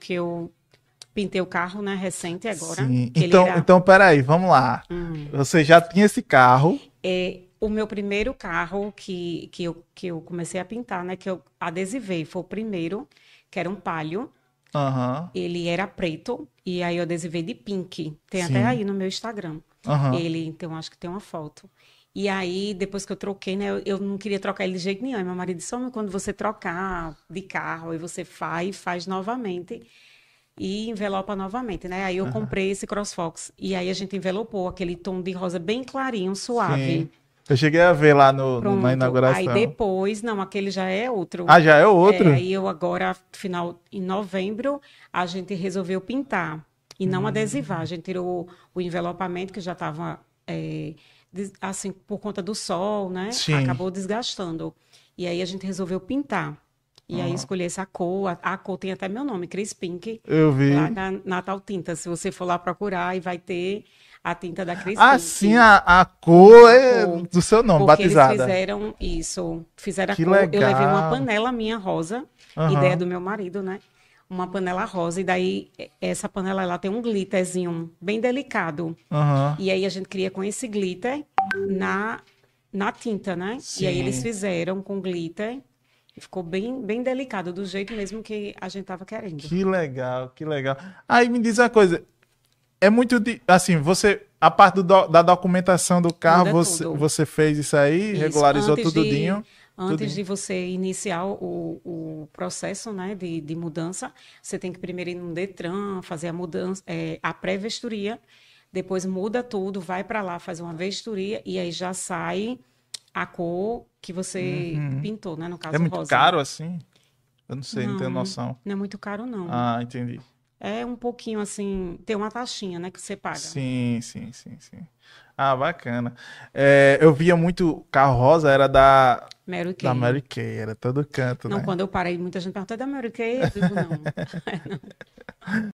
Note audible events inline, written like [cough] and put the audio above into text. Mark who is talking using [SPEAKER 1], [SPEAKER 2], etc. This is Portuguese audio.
[SPEAKER 1] que eu pintei o carro, né? Recente agora. Sim. Então, era...
[SPEAKER 2] então, peraí, vamos lá. Hum. Você já tinha esse carro?
[SPEAKER 1] É, o meu primeiro carro que, que, eu, que eu comecei a pintar, né? Que eu adesivei, foi o primeiro, que era um palio. Uhum. Ele era preto, e aí eu adesivei de pink. Tem Sim. até aí no meu Instagram. Uhum. Ele, então, acho que tem uma foto. E aí, depois que eu troquei, né, eu, não queria trocar ele de jeito nenhum. E meu marido disse, quando você trocar de carro, aí você faz, faz novamente e envelopa novamente, né? Aí eu uhum. comprei esse CrossFox e aí a gente envelopou aquele tom de rosa bem clarinho, suave. Sim.
[SPEAKER 2] Eu cheguei a ver lá no, na inauguração. Aí
[SPEAKER 1] depois, não, aquele já é outro. Ah, já é outro? É, aí eu agora, final em novembro, a gente resolveu pintar e não uhum. adesivar. A gente Tirou o envelopamento que já estava é, assim por conta do sol, né? Sim. Acabou desgastando. E aí a gente resolveu pintar. E uhum. aí escolhi essa cor, a, a, cor tem até meu nome, Chris Pink. Eu vi. Lá na Natal Tinta, se você for lá procurar, e vai ter a tinta da Chris. ah, Pink. sim, a, a
[SPEAKER 2] cor é do seu nome, porque batizada. eles
[SPEAKER 1] fizeram isso, fizeram que a cor. Legal. Eu levei uma panela minha rosa, uhum. ideia do meu marido, né? uma panela rosa e daí essa panela ela tem um glitterzinho bem delicado. Uhum. E aí a gente cria com esse glitter na na tinta, né? Sim. E aí eles fizeram com glitter Ficou bem, bem delicado, do jeito mesmo que a gente tava querendo. Que
[SPEAKER 2] legal, que legal. Aí me diz uma coisa, é muito, de, assim, você, a parte do, da documentação do carro, você, você fez isso aí, isso, regularizou tudinho? De,
[SPEAKER 1] antes tudinho. de você iniciar o, o o processo né, de, de mudança, você tem que primeiro ir no Detran, fazer a mudança, é, a pré-vestoria, depois muda tudo, vai para lá, faz uma vestoria e aí já sai a cor que você uhum. pintou, né? No caso, É muito rosa. Né?
[SPEAKER 2] caro assim? Eu não sei, não, não tenho noção.
[SPEAKER 1] Não é muito caro, não. Ah, entendi. É um pouquinho assim, tem uma taxinha, né, que você paga.
[SPEAKER 2] Sim, sim, sim, sim. Ah, bacana. É, eu via muito carro rosa, era da
[SPEAKER 1] Mary Kay. Da Mary
[SPEAKER 2] Kay, era todo canto, não, né? Não, quando eu
[SPEAKER 1] parei, muita gente perguntou, é da Mary Kay? Eu digo, não. [laughs]